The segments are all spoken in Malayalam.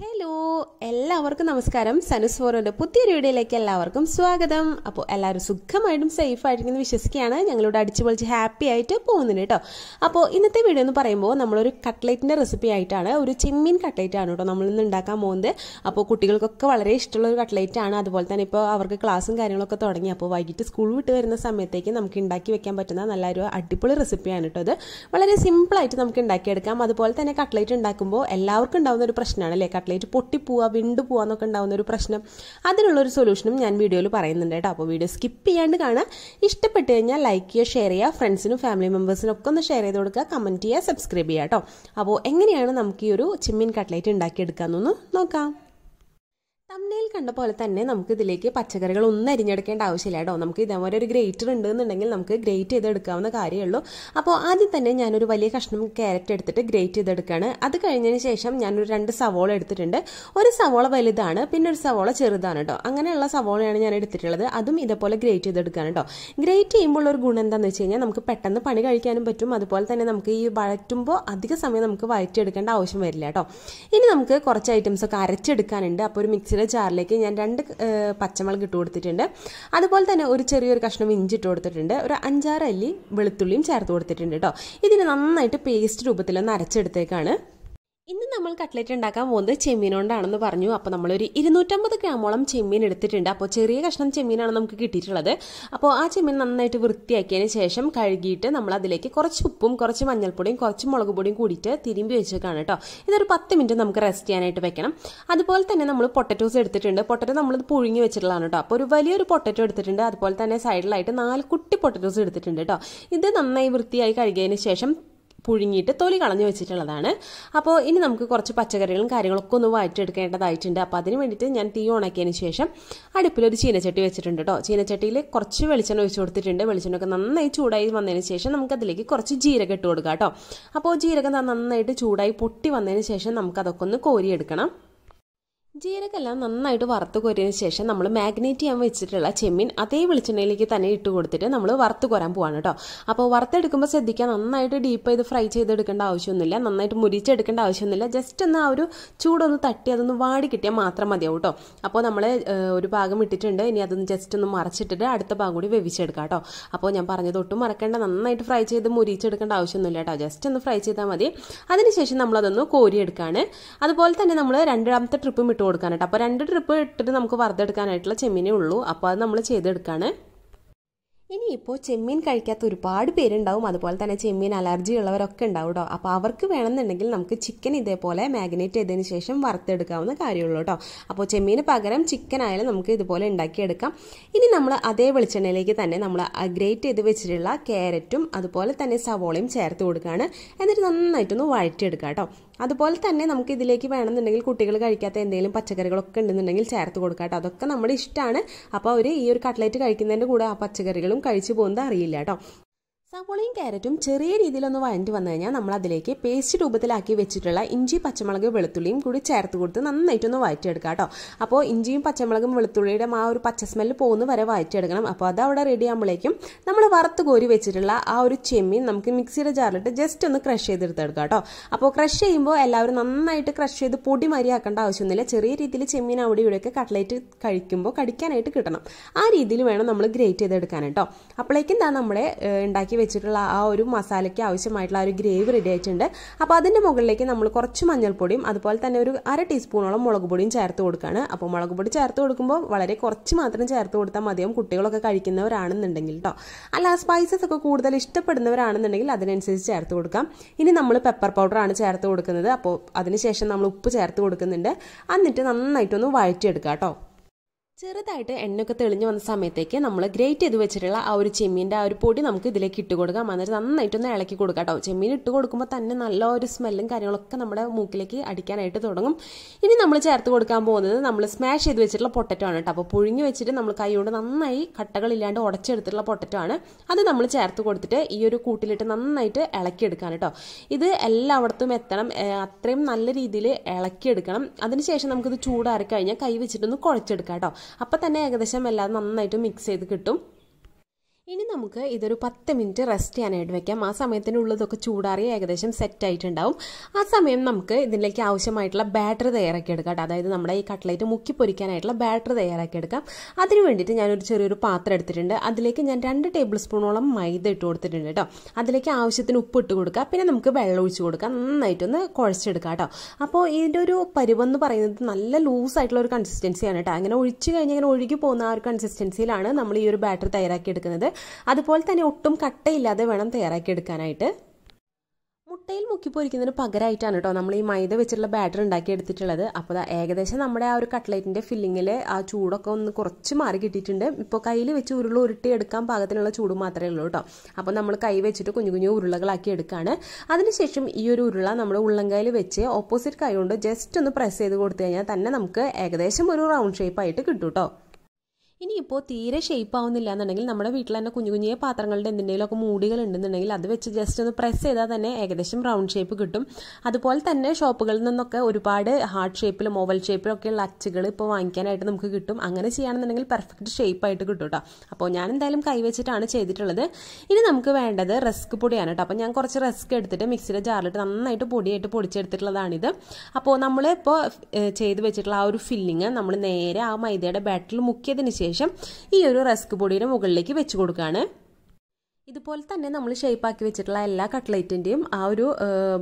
ഹലോ എല്ലാവർക്കും നമസ്കാരം സനുസ് ഫോറിൻ്റെ പുതിയൊരു വീഡിയോയിലേക്ക് എല്ലാവർക്കും സ്വാഗതം അപ്പോൾ എല്ലാവരും സുഖമായിട്ടും സേഫ് ആയിട്ടിരിക്കുന്നു വിശ്വസിക്കുകയാണ് ഞങ്ങളിവിടെ അടിച്ചുപൊളിച്ച് ഹാപ്പി ആയിട്ട് പോകുന്നുണ്ട് കേട്ടോ അപ്പോൾ ഇന്നത്തെ വീഡിയോ എന്ന് പറയുമ്പോൾ നമ്മളൊരു കട്ട്ലേറ്റിൻ്റെ റെസിപ്പി ആയിട്ടാണ് ഒരു ചെമ്മീൻ കട്ട്ലറ്റ് ആണ് കേട്ടോ നമ്മളിന്ന് ഉണ്ടാക്കാൻ പോകുന്നത് അപ്പോൾ കുട്ടികൾക്കൊക്കെ വളരെ ഇഷ്ടമുള്ള ഒരു കട്ട്ലറ്റ് ആണ് അതുപോലെ തന്നെ ഇപ്പോൾ അവർക്ക് ക്ലാസ്സും കാര്യങ്ങളൊക്കെ തുടങ്ങി അപ്പോൾ വൈകിട്ട് സ്കൂൾ വിട്ട് വരുന്ന സമയത്തേക്ക് നമുക്ക് ഉണ്ടാക്കി വെക്കാൻ പറ്റുന്ന നല്ലൊരു അടിപൊളി റെസിപ്പിയാണ് കേട്ടോ അത് വളരെ സിമ്പിളായിട്ട് നമുക്ക് ഉണ്ടാക്കിയെടുക്കാം അതുപോലെ തന്നെ കട്ട്ലറ്റ് ഉണ്ടാക്കുമ്പോൾ എല്ലാവർക്കും ഉണ്ടാകുന്ന ഒരു പ്രശ്നമാണ് അല്ലേ കട്ട്ലേറ്റ് പൊട്ടിപ്പോവുക വിണ്ടു പോവുക എന്നൊക്കെ ഉണ്ടാകുന്ന ഒരു പ്രശ്നം അതിനുള്ളൊരു സൊല്യൂഷനും ഞാൻ വീഡിയോയിൽ പറയുന്നുണ്ട് കേട്ടോ അപ്പോൾ വീഡിയോ സ്കിപ്പ് ചെയ്യാണ്ട് കാണുക ഇഷ്ടപ്പെട്ട് കഴിഞ്ഞാൽ ലൈക്ക് ചെയ്യുക ഷെയർ ചെയ്യുക ഫ്രണ്ട്സിനും ഫാമിലി മെമ്പേഴ്സിനും ഒക്കെ ഒന്ന് ഷെയർ ചെയ്ത് കൊടുക്കുക കമൻറ്റ് ചെയ്യുക സബ്സ്ക്രൈബ് ചെയ്യുക കേട്ടോ അപ്പോൾ എങ്ങനെയാണ് നമുക്ക് ഈ ഒരു ചിമ്മിൻ കട്ട്ലേറ്റ് ഉണ്ടാക്കിയെടുക്കാമെന്നൊന്ന് നോക്കാം തമ്മിൽ കണ്ട പോലെ തന്നെ നമുക്ക് ഇതിലേക്ക് പച്ചക്കറികൾ ഒന്നും അരിഞ്ഞെടുക്കേണ്ട ആവശ്യമില്ല കേട്ടോ നമുക്ക് ഇതേപോലെ ഒരു ഗ്രേറ്റർ ഉണ്ട് എന്നുണ്ടെങ്കിൽ നമുക്ക് ഗ്രേറ്റ് ചെയ്തെടുക്കാവുന്ന കാര്യമുള്ളൂ അപ്പോൾ ആദ്യം തന്നെ ഞാനൊരു വലിയ കഷ്ണം ക്യാരറ്റ് എടുത്തിട്ട് ഗ്രേറ്റ് ചെയ്തെടുക്കുകയാണ് അത് കഴിഞ്ഞതിന് ശേഷം ഞാനൊരു രണ്ട് സവോള എടുത്തിട്ടുണ്ട് ഒരു സവോള വലുതാണ് പിന്നെ ഒരു സവോള ചെറുതാണ് കേട്ടോ അങ്ങനെയുള്ള സവോളയാണ് ഞാൻ എടുത്തിട്ടുള്ളത് അതും ഇതേപോലെ ഗ്രേറ്റ് ചെയ്തെടുക്കുകയാണ് കേട്ടോ ഗ്രേറ്റ് ചെയ്യുമ്പോൾ ഒരു ഗുണം എന്താണെന്ന് വെച്ച് കഴിഞ്ഞാൽ നമുക്ക് പെട്ടെന്ന് പണി കഴിക്കാനും പറ്റും അതുപോലെ തന്നെ നമുക്ക് ഈ വഴറ്റുമ്പോൾ അധിക സമയം നമുക്ക് വഴറ്റിയെടുക്കേണ്ട ആവശ്യം വരില്ല കേട്ടോ ഇനി നമുക്ക് കുറച്ച് ഐറ്റംസ് ഒക്കെ അരച്ചെടുക്കാനുണ്ട് അപ്പോൾ ഒരു മിക്സി മിക്സിയുടെ ചാറിലേക്ക് ഞാൻ രണ്ട് പച്ചമുളക് ഇട്ട് കൊടുത്തിട്ടുണ്ട് അതുപോലെ തന്നെ ഒരു ചെറിയൊരു കഷ്ണം ഇഞ്ചി ഇട്ട് കൊടുത്തിട്ടുണ്ട് ഒരു അഞ്ചാറ് അല്ലി വെളുത്തുള്ളിയും ചേർത്ത് കൊടുത്തിട്ടുണ്ട് കേട്ടോ ഇതിന് നന്നായിട്ട് പേസ്റ്റ് രൂപത്തിലൊന്ന് അരച്ചെടുത്തേക്കാണ് ഇന്ന് നമ്മൾ കട്ട്ലറ്റ് ഉണ്ടാക്കാൻ പോകുന്നത് ചെമ്മീൻ കൊണ്ടാണെന്ന് പറഞ്ഞു അപ്പോൾ നമ്മളൊരു ഇരുന്നൂറ്റമ്പത് ഗ്രാമോളം ചെമ്മീൻ എടുത്തിട്ടുണ്ട് അപ്പോൾ ചെറിയ കഷ്ണം ചെമ്മീനാണ് നമുക്ക് കിട്ടിയിട്ടുള്ളത് അപ്പോൾ ആ ചെമ്മീൻ നന്നായിട്ട് വൃത്തിയാക്കിയതിന് ശേഷം കഴുകിയിട്ട് നമ്മൾ അതിലേക്ക് കുറച്ച് ഉപ്പും കുറച്ച് മഞ്ഞൾപ്പൊടിയും കുറച്ച് മുളക് പൊടിയും കൂടിയിട്ട് തിരുമ്പി വെച്ചേക്കാണ് കേട്ടോ ഇതൊരു പത്ത് മിനിറ്റ് നമുക്ക് റെസ്റ്റ് ചെയ്യാനായിട്ട് വെക്കണം അതുപോലെ തന്നെ നമ്മൾ പൊട്ടറ്റോസ് എടുത്തിട്ടുണ്ട് പൊട്ടറ്റോ നമ്മളിത് പുഴുങ്ങി വെച്ചിട്ടുള്ളതാണ് കേട്ടോ അപ്പോൾ ഒരു വലിയൊരു പൊട്ടറ്റോ എടുത്തിട്ടുണ്ട് അതുപോലെ തന്നെ സൈഡിലായിട്ട് നാല് കുട്ടി പൊട്ടറ്റോസ് എടുത്തിട്ടുണ്ട് കേട്ടോ ഇത് നന്നായി വൃത്തിയായി കഴുകിയതിന് ശേഷം പുഴുങ്ങിയിട്ട് തൊലി കളഞ്ഞു വെച്ചിട്ടുള്ളതാണ് അപ്പോൾ ഇനി നമുക്ക് കുറച്ച് പച്ചക്കറികളും കാര്യങ്ങളൊക്കെ ഒന്ന് വഴറ്റിയെടുക്കേണ്ടതായിട്ടുണ്ട് അപ്പോൾ അതിന് വേണ്ടിയിട്ട് ഞാൻ തീ ഉണക്കിയതിന് ശേഷം അടുപ്പിലൊരു ചീനച്ചട്ടി വെച്ചിട്ടുണ്ട് കേട്ടോ ചീനച്ചട്ടിയിൽ കുറച്ച് വെളിച്ചെണ്ണ ഒഴിച്ച് കൊടുത്തിട്ടുണ്ട് വെളിച്ചെണ്ണ നന്നായി ചൂടായി വന്നതിന് ശേഷം നമുക്ക് അതിലേക്ക് കുറച്ച് ജീരകം ഇട്ട് കൊടുക്കാം കേട്ടോ അപ്പോൾ ജീരകം നന്നായിട്ട് ചൂടായി പൊട്ടി വന്നതിന് ശേഷം നമുക്കതൊക്കെ ഒന്ന് കോരിയെടുക്കണം ജീരകെല്ലാം നന്നായിട്ട് വറുത്ത് കോരിയതിന് ശേഷം നമ്മൾ മാഗ്നേറ്റ് ചെയ്യാൻ വെച്ചിട്ടുള്ള ചെമ്മീൻ അതേ വെളിച്ചെണ്ണയിലേക്ക് തന്നെ ഇട്ട് കൊടുത്തിട്ട് നമ്മൾ വറുത്ത് കോരാൻ പോവാണ് കേട്ടോ അപ്പോൾ വറുത്തെടുക്കുമ്പോൾ ശ്രദ്ധിക്കുക നന്നായിട്ട് ഡീപ്പ് ചെയ്ത് ഫ്രൈ ചെയ്തെടുക്കേണ്ട ആവശ്യമൊന്നുമില്ല നന്നായിട്ട് മുരിച്ചെടുക്കേണ്ട ആവശ്യമൊന്നുമില്ല ജസ്റ്റ് ഒന്ന് ആ ഒരു ചൂടൊന്ന് തട്ടി അതൊന്ന് വാടി കിട്ടിയാൽ മാത്രം മതിയാവും കേട്ടോ അപ്പോൾ നമ്മൾ ഒരു ഭാഗം ഇട്ടിട്ടുണ്ട് ഇനി അതൊന്ന് ജസ്റ്റ് ഒന്ന് മറച്ചിട്ടിട്ട് അടുത്ത ഭാഗം കൂടി വേവിച്ചെടുക്കാം കേട്ടോ അപ്പോൾ ഞാൻ പറഞ്ഞത് ഒട്ടും മറക്കേണ്ട നന്നായിട്ട് ഫ്രൈ ചെയ്ത് മുരിച്ചെടുക്കേണ്ട ആവശ്യമൊന്നുമില്ല കേട്ടോ ജസ്റ്റ് ഒന്ന് ഫ്രൈ ചെയ്താൽ മതി അതിനുശേഷം നമ്മളതൊന്ന് കോരിയെടുക്കുകയാണ് അതുപോലെ തന്നെ നമ്മൾ രണ്ടാമത്തെ ട്രിപ്പും ഇട്ട് കൊടുക്കാനായിട്ട് അപ്പോൾ രണ്ട് ട്രിപ്പ് ഇട്ടിട്ട് നമുക്ക് വറുത്തെടുക്കാനായിട്ടുള്ള ചെമ്മീനേ ഉള്ളൂ അപ്പോൾ അത് നമ്മൾ ചെയ്തെടുക്കുകയാണ് ഇനിയിപ്പോൾ ചെമ്മീൻ കഴിക്കാത്ത ഒരുപാട് പേരുണ്ടാവും അതുപോലെ തന്നെ ചെമ്മീൻ അലർജി ഉള്ളവരൊക്കെ ഉണ്ടാവും കേട്ടോ അപ്പോൾ അവർക്ക് വേണമെന്നുണ്ടെങ്കിൽ നമുക്ക് ചിക്കൻ ഇതേപോലെ മാഗ്നേറ്റ് ചെയ്തതിന് ശേഷം വറുത്തെടുക്കാവുന്ന കാര്യമുള്ളൂ കേട്ടോ അപ്പോൾ ചെമ്മീന് പകരം ചിക്കൻ ആയാലും നമുക്ക് ഇതുപോലെ ഉണ്ടാക്കിയെടുക്കാം ഇനി നമ്മൾ അതേ വെളിച്ചെണ്ണയിലേക്ക് തന്നെ നമ്മൾ ഗ്രേറ്റ് ചെയ്ത് വെച്ചിട്ടുള്ള ക്യാരറ്റും അതുപോലെ തന്നെ സവോളയും ചേർത്ത് കൊടുക്കുകയാണ് എന്നിട്ട് നന്നായിട്ടൊന്ന് വഴറ്റിയെടുക്കാം കേട്ടോ അതുപോലെ തന്നെ നമുക്ക് ഇതിലേക്ക് വേണമെന്നുണ്ടെങ്കിൽ കുട്ടികൾ കഴിക്കാത്ത എന്തെങ്കിലും പച്ചക്കറികളൊക്കെ ഉണ്ടെന്നുണ്ടെങ്കിൽ ചേർത്ത് കൊടുക്കാം കേട്ടോ അതൊക്കെ നമ്മുടെ ഇഷ്ടമാണ് അപ്പോൾ അവർ ഈ ഒരു കട്ട്ലേറ്റ് കഴിക്കുന്നതിൻ്റെ കൂടെ ആ പച്ചക്കറികളും കഴിച്ചു പോകുന്നത് അറിയില്ല കേട്ടോ സവോളയും ക്യാരറ്റും ചെറിയ രീതിയിലൊന്ന് വഴണ്ടി വന്നു കഴിഞ്ഞാൽ നമ്മൾ അതിലേക്ക് പേസ്റ്റ് രൂപത്തിലാക്കി വെച്ചിട്ടുള്ള ഇഞ്ചി പച്ചമുളക് വെളുത്തുള്ളിയും കൂടി ചേർത്ത് കൊടുത്ത് നന്നായിട്ടൊന്ന് വഴറ്റിയെടുക്കുക കേട്ടോ അപ്പോൾ ഇഞ്ചിയും പച്ചമുളകും വെളുത്തുള്ളിയുടെ ആ ഒരു പച്ച സ്മെല്ല് പോകുന്ന വരെ വഴറ്റിയെടുക്കണം അപ്പോൾ അത് അവിടെ റെഡി ആകുമ്പോഴേക്കും നമ്മൾ വറുത്ത് കോരി വെച്ചിട്ടുള്ള ആ ഒരു ചെമ്മീൻ നമുക്ക് മിക്സിയുടെ ജാറിലിട്ട് ജസ്റ്റ് ഒന്ന് ക്രഷ് ചെയ്തെടുത്തെടുക്കുക കേട്ടോ അപ്പോൾ ക്രഷ് ചെയ്യുമ്പോൾ എല്ലാവരും നന്നായിട്ട് ക്രഷ് ചെയ്ത് പൊടി മരിയാക്കേണ്ട ആവശ്യമൊന്നുമില്ല ചെറിയ രീതിയിൽ ചെമ്മീൻ അവിടെ ഇവിടെയൊക്കെ കട്ട്ലേറ്റ് കഴിക്കുമ്പോൾ കടിക്കാനായിട്ട് കിട്ടണം ആ രീതിയിൽ വേണം നമ്മൾ ഗ്രേറ്റ് ചെയ്തെടുക്കാൻ കേട്ടോ അപ്പോഴേക്കും എന്താ നമ്മുടെ ഉണ്ടാക്കി വെച്ചിട്ടുള്ള ആ ഒരു മസാലയ്ക്ക് ആവശ്യമായിട്ടുള്ള ആ ഒരു ഗ്രേവി റെഡി ആയിട്ടുണ്ട് അപ്പോൾ അതിൻ്റെ മുകളിലേക്ക് നമ്മൾ കുറച്ച് മഞ്ഞൾപ്പൊടിയും അതുപോലെ തന്നെ ഒരു അര ടീസ്പൂണോളം മുളക് പൊടിയും ചേർത്ത് കൊടുക്കുകയാണ് അപ്പോൾ മുളക് പൊടി ചേർത്ത് കൊടുക്കുമ്പോൾ വളരെ കുറച്ച് മാത്രം ചേർത്ത് കൊടുത്താൽ മതിയും കുട്ടികളൊക്കെ കഴിക്കുന്നവരാണെന്നുണ്ടെങ്കിൽ കേട്ടോ അല്ല സ്പൈസസ് ഒക്കെ കൂടുതൽ ഇഷ്ടപ്പെടുന്നവരാണെന്നുണ്ടെങ്കിൽ അതിനനുസരിച്ച് ചേർത്ത് കൊടുക്കാം ഇനി നമ്മൾ പെപ്പർ പൗഡറാണ് ചേർത്ത് കൊടുക്കുന്നത് അപ്പോൾ അതിനുശേഷം നമ്മൾ ഉപ്പ് ചേർത്ത് കൊടുക്കുന്നുണ്ട് എന്നിട്ട് നന്നായിട്ടൊന്ന് വഴറ്റിയെടുക്കാം കേട്ടോ ചെറുതായിട്ട് എണ്ണയൊക്കെ തെളിഞ്ഞു വന്ന സമയത്തേക്ക് നമ്മൾ ഗ്രേറ്റ് ചെയ്ത് വെച്ചിട്ടുള്ള ആ ഒരു ചെമ്മീൻ്റെ ആ ഒരു പൊടി നമുക്ക് ഇതിലേക്ക് ഇട്ട് കൊടുക്കാം എന്നിട്ട് നന്നായിട്ടൊന്ന് ഇളക്കി കൊടുക്കാം കേട്ടോ ചെമ്മീൻ ഇട്ട് കൊടുക്കുമ്പോൾ തന്നെ നല്ല ഒരു സ്മെല്ലും കാര്യങ്ങളൊക്കെ നമ്മുടെ മൂക്കിലേക്ക് അടിക്കാനായിട്ട് തുടങ്ങും ഇനി നമ്മൾ ചേർത്ത് കൊടുക്കാൻ പോകുന്നത് നമ്മൾ സ്മാഷ് ചെയ്ത് വെച്ചിട്ടുള്ള പൊട്ടറ്റോ ആണ് കേട്ടോ അപ്പോൾ പുഴുങ്ങി വെച്ചിട്ട് നമ്മൾ കൈകൊണ്ട് നന്നായി കട്ടകളില്ലാണ്ട് ഉടച്ചെടുത്തിട്ടുള്ള പൊട്ടറ്റോ ആണ് അത് നമ്മൾ ചേർത്ത് കൊടുത്തിട്ട് ഈ ഒരു കൂട്ടിലിട്ട് നന്നായിട്ട് ഇളക്കിയെടുക്കാൻ കേട്ടോ ഇത് എല്ലായിടത്തും എത്തണം അത്രയും നല്ല രീതിയിൽ ഇളക്കിയെടുക്കണം അതിനുശേഷം നമുക്കിത് ചൂടാറി കഴിഞ്ഞാൽ കൈ വെച്ചിട്ടൊന്ന് കുഴച്ചെടുക്കാം കേട്ടോ അപ്പം തന്നെ ഏകദേശം എല്ലാം നന്നായിട്ട് മിക്സ് ചെയ്ത് കിട്ടും ഇനി നമുക്ക് ഇതൊരു പത്ത് മിനിറ്റ് റെസ്റ്റ് ചെയ്യാനായിട്ട് വെക്കാം ആ സമയത്തിനുള്ളതൊക്കെ ചൂടാറി ഏകദേശം സെറ്റ് ആയിട്ടുണ്ടാവും ആ സമയം നമുക്ക് ഇതിലേക്ക് ആവശ്യമായിട്ടുള്ള ബാറ്റർ തയ്യാറാക്കി എടുക്കാം അതായത് നമ്മുടെ ഈ കട്ട്ലേറ്റ് മുക്കി പൊരിക്കാനായിട്ടുള്ള ബാറ്റർ തയ്യാറാക്കി എടുക്കാം അതിന് വേണ്ടിയിട്ട് ഞാനൊരു ചെറിയൊരു പാത്രം എടുത്തിട്ടുണ്ട് അതിലേക്ക് ഞാൻ രണ്ട് ടേബിൾ സ്പൂണോളം മൈദ ഇട്ട് കൊടുത്തിട്ടുണ്ട് കേട്ടോ അതിലേക്ക് ആവശ്യത്തിന് ഉപ്പ് ഇട്ട് കൊടുക്കുക പിന്നെ നമുക്ക് വെള്ളം ഒഴിച്ച് കൊടുക്കാം നന്നായിട്ടൊന്ന് കുഴച്ചെടുക്കാം കേട്ടോ അപ്പോൾ ഇതിൻ്റെ ഒരു പരുവെന്ന് പറയുന്നത് നല്ല ലൂസ് ആയിട്ടുള്ള ഒരു കൺസിസ്റ്റൻസിയാണ് കേട്ടോ അങ്ങനെ ഒഴിച്ച് കഴിഞ്ഞ് ഇങ്ങനെ ഒഴുകി പോകുന്ന ആ ഒരു കൺസിസ്റ്റൻസിയിലാണ് നമ്മൾ ഈ ഒരു ബാറ്റർ തയ്യാറാക്കി എടുക്കുന്നത് അതുപോലെ തന്നെ ഒട്ടും കട്ടയില്ലാതെ വേണം തയ്യാറാക്കി എടുക്കാനായിട്ട് മുട്ടയിൽ മുക്കി പൊരിക്കുന്നതിന് പകരമായിട്ടാണ് കേട്ടോ നമ്മൾ ഈ മൈദ വെച്ചിട്ടുള്ള ബാറ്റർ ഉണ്ടാക്കി എടുത്തിട്ടുള്ളത് അപ്പോൾ ഏകദേശം നമ്മുടെ ആ ഒരു കട്ട്ലേറ്റിൻ്റെ ഫില്ലിങ്ങിൽ ആ ചൂടൊക്കെ ഒന്ന് കുറച്ച് മാറി കിട്ടിയിട്ടുണ്ട് ഇപ്പോൾ കയ്യിൽ വെച്ച് ഉരുള ഉരുട്ടി എടുക്കാൻ പാകത്തിനുള്ള ചൂട് മാത്രമേ ഉള്ളൂ കേട്ടോ അപ്പോൾ നമ്മൾ കൈ വെച്ചിട്ട് കുഞ്ഞു കുഞ്ഞു ഉരുളകളാക്കി എടുക്കുകയാണ് അതിനുശേഷം ഈ ഒരു ഉരുള നമ്മുടെ ഉള്ളങ്കയിൽ വെച്ച് ഓപ്പോസിറ്റ് കൈ കൊണ്ട് ജസ്റ്റ് ഒന്ന് പ്രസ് ചെയ്ത് കൊടുത്തു കഴിഞ്ഞാൽ തന്നെ നമുക്ക് ഏകദേശം ഒരു റൗണ്ട് ഷേപ്പായിട്ട് കിട്ടും കേട്ടോ ഇനിയിപ്പോൾ തീരെ ഷേപ്പ് ആവുന്നില്ല എന്നുണ്ടെങ്കിൽ നമ്മുടെ വീട്ടിൽ തന്നെ കുഞ്ഞു കുഞ്ഞിയ പാത്രങ്ങളുടെ ഒക്കെ മൂടികൾ ഉണ്ടെന്നുണ്ടെങ്കിൽ അത് വെച്ച് ജസ്റ്റ് ഒന്ന് പ്രസ് ചെയ്താൽ തന്നെ ഏകദേശം റൗണ്ട് ഷേപ്പ് കിട്ടും അതുപോലെ തന്നെ ഷോപ്പുകളിൽ നിന്നൊക്കെ ഒരുപാട് ഹാർട്ട് ഷേപ്പിലും ഓവൽ ഷേപ്പിലും ഒക്കെയുള്ള അച്ചുകൾ ഇപ്പോൾ വാങ്ങിക്കാനായിട്ട് നമുക്ക് കിട്ടും അങ്ങനെ ചെയ്യുകയാണെന്നുണ്ടെങ്കിൽ പെർഫെക്റ്റ് ഷേപ്പ് ആയിട്ട് കിട്ടും കേട്ടോ അപ്പോൾ ഞാൻ എന്തായാലും കൈവച്ചിട്ടാണ് ചെയ്തിട്ടുള്ളത് ഇനി നമുക്ക് വേണ്ടത് റസ്ക് പൊടിയാണ് കേട്ടോ അപ്പോൾ ഞാൻ കുറച്ച് റസ്ക് എടുത്തിട്ട് മിക്സിയുടെ ജാറിലിട്ട് നന്നായിട്ട് പൊടിയായിട്ട് പൊടിച്ചെടുത്തിട്ടുള്ളതാണിത് അപ്പോൾ നമ്മൾ ഇപ്പോൾ ചെയ്ത് വെച്ചിട്ടുള്ള ആ ഒരു ഫില്ലിങ് നമ്മൾ നേരെ ആ മൈദയുടെ ബാറ്ററിൽ മുക്കിയതിന് ശേഷം ശേഷം ഈ ഒരു റസ്ക് പൊടിയുടെ മുകളിലേക്ക് വെച്ച് കൊടുക്കുകയാണ് ഇതുപോലെ തന്നെ നമ്മൾ ഷേപ്പാക്കി വെച്ചിട്ടുള്ള എല്ലാ കട്ട്ലേറ്റിൻ്റെയും ആ ഒരു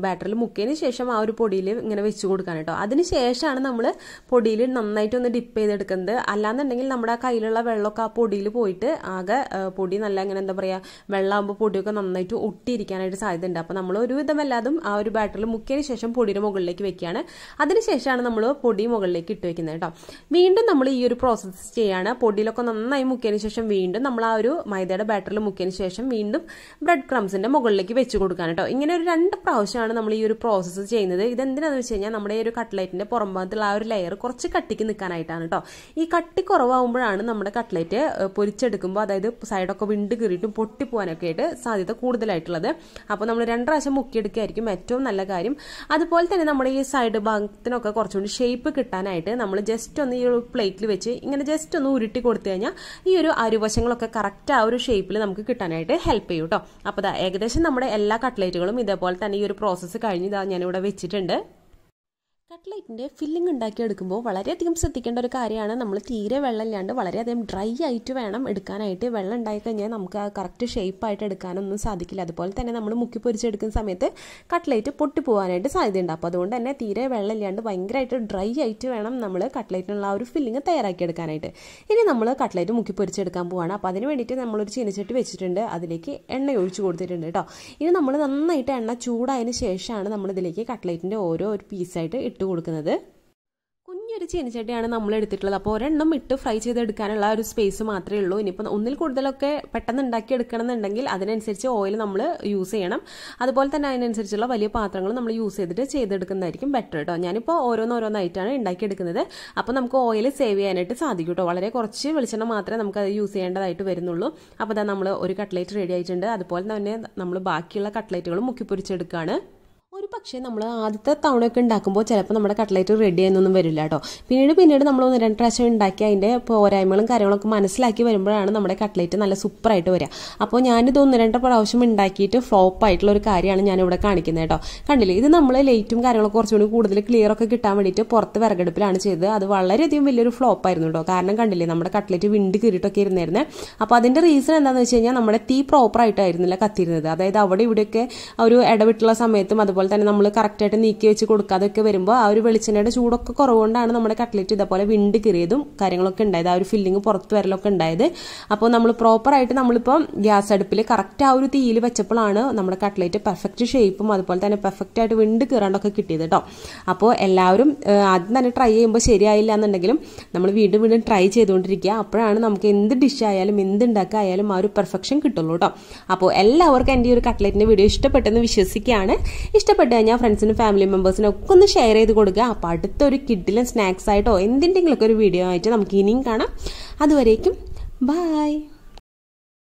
ബാറ്ററിൽ മുക്കിയതിന് ശേഷം ആ ഒരു പൊടിയിൽ ഇങ്ങനെ വെച്ച് കൊടുക്കാൻ കേട്ടോ അതിന് ശേഷമാണ് നമ്മൾ പൊടിയിൽ നന്നായിട്ട് ഒന്ന് ഡിപ്പ് ചെയ്തെടുക്കുന്നത് അല്ലാന്നുണ്ടെങ്കിൽ നമ്മുടെ ആ കയ്യിലുള്ള വെള്ളമൊക്കെ ആ പൊടിയിൽ പോയിട്ട് ആകെ പൊടി നല്ല ഇങ്ങനെ എന്താ പറയുക വെള്ളമാകുമ്പോൾ പൊടിയൊക്കെ നന്നായിട്ട് ഒട്ടിയിരിക്കാനായിട്ട് സാധ്യതയുണ്ട് അപ്പോൾ നമ്മൾ ഒരുവിധം എല്ലാതും ആ ഒരു ബാറ്ററിൽ മുക്കിയതിന് ശേഷം പൊടിയുടെ മുകളിലേക്ക് വെക്കുകയാണ് അതിന് ശേഷമാണ് നമ്മൾ പൊടി മുകളിലേക്ക് ഇട്ട് വെക്കുന്നത് കേട്ടോ വീണ്ടും നമ്മൾ ഈ ഒരു പ്രോസസ്സ് ചെയ്യുകയാണ് പൊടിയിലൊക്കെ നന്നായി മുക്കിയതിന് ശേഷം വീണ്ടും നമ്മൾ ആ ഒരു മൈദയുടെ ബാറ്ററിൽ മുക്കിയതിന് ശേഷം വീണ്ടും ബ്രെഡ് ക്രംസിൻ്റെ മുകളിലേക്ക് വെച്ച് കൊടുക്കാൻ കേട്ടോ ഇങ്ങനെ ഒരു രണ്ട് പ്രാവശ്യമാണ് നമ്മൾ ഈ ഒരു പ്രോസസ്സ് ചെയ്യുന്നത് ഇതെന്തിനാന്ന് വെച്ച് കഴിഞ്ഞാൽ നമ്മുടെ ഈ ഒരു കട്ട്ലൈറ്റിൻ്റെ പുറം ഭാഗത്തുള്ള ആ ഒരു ലെയർ കുറച്ച് കട്ടിക്ക് നിൽക്കാനായിട്ടാണ് കേട്ടോ ഈ കട്ടി കുറവാകുമ്പോഴാണ് നമ്മുടെ കട്ട്ലൈറ്റ് പൊരിച്ചെടുക്കുമ്പോൾ അതായത് സൈഡൊക്കെ വിണ്ട് കീറിയിട്ടും പൊട്ടിപ്പോകാനൊക്കെ ആയിട്ട് സാധ്യത കൂടുതലായിട്ടുള്ളത് അപ്പോൾ നമ്മൾ രണ്ട് പ്രാവശ്യം മുക്കിയെടുക്കുകയായിരിക്കും ഏറ്റവും നല്ല കാര്യം അതുപോലെ തന്നെ നമ്മുടെ ഈ സൈഡ് ഭാഗത്തിനൊക്കെ കുറച്ചുകൂടി ഷേപ്പ് കിട്ടാനായിട്ട് നമ്മൾ ജസ്റ്റ് ഒന്ന് ഈ ഒരു പ്ലേറ്റിൽ വെച്ച് ഇങ്ങനെ ജസ്റ്റ് ഒന്ന് ഉരുട്ടി കൊടുത്തു കഴിഞ്ഞാൽ ഈ ഒരു അരുവശങ്ങളൊക്കെ കറക്റ്റ് ആ ഒരു ഷേപ്പിൽ നമുക്ക് കിട്ടാനായിട്ട് ഹെൽപ്പ് ചെയ്യും കേട്ടോ അപ്പോൾ ഏകദേശം നമ്മുടെ എല്ലാ കട്ട്ലേറ്റുകളും ഇതേപോലെ തന്നെ ഈ ഒരു പ്രോസസ്സ് കഴിഞ്ഞ് ഇതാ ഞാനിവിടെ വെച്ചിട്ടുണ്ട് കട്ട്ലേറ്റിൻ്റെ ഫില്ലിംഗ് ഉണ്ടാക്കിയെടുക്കുമ്പോൾ വളരെയധികം ശ്രദ്ധിക്കേണ്ട ഒരു കാര്യമാണ് നമ്മൾ തീരെ ഇല്ലാണ്ട് വളരെയധികം ഡ്രൈ ആയിട്ട് വേണം എടുക്കാനായിട്ട് വെള്ളം ഉണ്ടായി കഴിഞ്ഞാൽ നമുക്ക് ആ കറക്റ്റ് ഷേപ്പായിട്ട് എടുക്കാനൊന്നും സാധിക്കില്ല അതുപോലെ തന്നെ നമ്മൾ മുക്കി പൊരിച്ചെടുക്കുന്ന സമയത്ത് പൊട്ടി പൊട്ടിപ്പോവാനായിട്ട് സാധ്യതയുണ്ട് അപ്പോൾ അതുകൊണ്ട് തന്നെ തീരെ ഇല്ലാണ്ട് ഭയങ്കരമായിട്ട് ഡ്രൈ ആയിട്ട് വേണം നമ്മൾ കട്ട്ലേറ്റിനുള്ള ആ ഒരു ഫില്ലിംഗ് എടുക്കാനായിട്ട് ഇനി നമ്മൾ കട്ട്ലേറ്റ് മുക്കി പൊരിച്ചെടുക്കാൻ പോവാണ് അപ്പോൾ അതിന് വേണ്ടിയിട്ട് നമ്മളൊരു ചീനച്ചട്ടി വെച്ചിട്ടുണ്ട് അതിലേക്ക് എണ്ണ ഒഴിച്ചു കൊടുത്തിട്ടുണ്ട് കേട്ടോ ഇനി നമ്മൾ നന്നായിട്ട് എണ്ണ ചൂടായതിന് ശേഷമാണ് നമ്മളിതിലേക്ക് കട്ട്ലേറ്റിൻ്റെ ഓരോ ഒരു പീസായിട്ട് ഇട്ട് കൊടുക്കുന്നത് കുഞ്ഞൊരു ചീനച്ചട്ടിയാണ് നമ്മൾ എടുത്തിട്ടുള്ളത് അപ്പോൾ ഒരെണ്ണം ഇട്ട് ഫ്രൈ ചെയ്തെടുക്കാനുള്ള ഒരു സ്പേസ് മാത്രമേ ഉള്ളൂ ഇനിയിപ്പോൾ ഒന്നിൽ കൂടുതലൊക്കെ പെട്ടെന്ന് ഉണ്ടാക്കി എടുക്കണം എന്നുണ്ടെങ്കിൽ അതിനനുസരിച്ച് ഓയിൽ നമ്മൾ യൂസ് ചെയ്യണം അതുപോലെ തന്നെ അതിനനുസരിച്ചുള്ള വലിയ പാത്രങ്ങൾ നമ്മൾ യൂസ് ചെയ്തിട്ട് ചെയ്തെടുക്കുന്നതായിരിക്കും ബെറ്റർ കേട്ടോ ഞാനിപ്പോൾ ഓരോന്നോരോന്നായിട്ടാണ് ഉണ്ടാക്കിയെടുക്കുന്നത് അപ്പോൾ നമുക്ക് ഓയിൽ സേവ് ചെയ്യാനായിട്ട് സാധിക്കും കേട്ടോ വളരെ കുറച്ച് വെളിച്ചെണ്ണ മാത്രമേ നമുക്ക് അത് യൂസ് ചെയ്യേണ്ടതായിട്ട് വരുന്നുള്ളൂ അപ്പോൾ നമ്മൾ ഒരു കട്ട്ലേറ്റ് റെഡി ആയിട്ടുണ്ട് അതുപോലെ തന്നെ നമ്മൾ ബാക്കിയുള്ള കട്ട്ലേറ്റുകളും മുക്കി പക്ഷേ നമ്മൾ ആദ്യത്തെ തവണയൊക്കെ ഉണ്ടാക്കുമ്പോൾ ചിലപ്പോൾ നമ്മുടെ കട്ട്ലേറ്റ് റെഡി ആയെന്നൊന്നും വരില്ല കേട്ടോ പിന്നീട് പിന്നീട് നമ്മൾ ഒന്ന് രണ്ട് പ്രാവശ്യം ഉണ്ടാക്കി അതിൻ്റെ പോരായ്മകളും കാര്യങ്ങളൊക്കെ മനസ്സിലാക്കി വരുമ്പോഴാണ് നമ്മുടെ കട്ട്ലേറ്റ് നല്ല സൂപ്പറായിട്ട് വരിക അപ്പോൾ ഞാനിത് ഒന്ന് രണ്ട് പ്രാവശ്യം ഉണ്ടാക്കിയിട്ട് ഫ്ലോപ്പ് ആയിട്ടുള്ള ഒരു കാര്യമാണ് ഞാനിവിടെ കാണിക്കുന്നത് കേട്ടോ കണ്ടില്ലേ ഇത് നമ്മൾ ലൈറ്റും കാര്യങ്ങളും കുറച്ചുകൂടി കൂടുതൽ ക്ലിയർ ഒക്കെ കിട്ടാൻ വേണ്ടിയിട്ട് പുറത്ത് വിറകെടുപ്പിലാണ് ചെയ്തത് അത് വളരെയധികം വലിയൊരു ഫ്ലോപ്പ് ആയിരുന്നു കേട്ടോ കാരണം കണ്ടില്ലേ നമ്മുടെ കട്ട്ലേറ്റ് വിണ്ട് കീറിയിട്ടൊക്കെ ഇരുന്നായിരുന്നേ അപ്പോൾ അതിൻ്റെ റീസൺ എന്താണെന്ന് വെച്ച് കഴിഞ്ഞാൽ നമ്മുടെ തീ പ്രോപ്പറായിട്ടായിരുന്നില്ല കത്തിയിരുന്നത് അതായത് അവിടെ ഇവിടെയൊക്കെ ഒരു ഇടവിട്ടുള്ള സമയത്തും അതുപോലെ തന്നെ നമ്മൾ കറക്റ്റായിട്ട് നീക്കി വെച്ച് കൊടുക്കാതൊക്കെ വരുമ്പോൾ ആ ഒരു വെളിച്ചെണ്ണയുടെ ചൂടൊക്കെ കുറവുകൊണ്ടാണ് നമ്മുടെ കട്ട്ലറ്റ് ഇതേപോലെ വിണ്ട് കീറിയതും കാര്യങ്ങളൊക്കെ ഉണ്ടായത് ആ ഒരു ഫില്ലിങ് പുറത്ത് വരലൊക്കെ ഉണ്ടായത് അപ്പോൾ നമ്മൾ പ്രോപ്പറായിട്ട് നമ്മളിപ്പോൾ ഗ്യാസ് അടുപ്പിൽ കറക്റ്റ് ആ ഒരു തീയിൽ വെച്ചപ്പോഴാണ് നമ്മുടെ കട്ട്ലറ്റ് പെർഫെക്റ്റ് ഷേപ്പും അതുപോലെ തന്നെ പെർഫെക്റ്റ് ആയിട്ട് വിണ്ട് കീറാണ്ടൊക്കെ കിട്ടിയത് കേട്ടോ അപ്പോൾ എല്ലാവരും ആദ്യം തന്നെ ട്രൈ ചെയ്യുമ്പോൾ ശരിയായില്ല എന്നുണ്ടെങ്കിലും നമ്മൾ വീണ്ടും വീണ്ടും ട്രൈ ചെയ്തുകൊണ്ടിരിക്കുക അപ്പോഴാണ് നമുക്ക് എന്ത് ഡിഷ് എന്ത് ഉണ്ടാക്കായാലും ആ ഒരു പെർഫെക്ഷൻ കിട്ടുള്ളൂ കേട്ടോ അപ്പോൾ എല്ലാവർക്കും എൻ്റെ ഈ ഒരു കട്ട്ലറ്റിൻ്റെ വീഡിയോ ഇഷ്ടപ്പെട്ടെന്ന് വിശ്വസിക്കുകയാണ് ഇഷ്ടപ്പെട്ട പെട്ട് ഞാൻ ഫ്രണ്ട്സിനും ഫാമിലി മെമ്പേഴ്സിനും ഒക്കെ ഒന്ന് ഷെയർ ചെയ്ത് കൊടുക്കുക അപ്പോൾ അടുത്തൊരു കിഡിലും സ്നാക്സ് ആയിട്ടോ എന്തിൻ്റെങ്കിലുമൊക്കെ ഒരു വീഡിയോ ആയിട്ട് നമുക്ക് ഇനിയും കാണാം അതുവരേക്കും ബായ്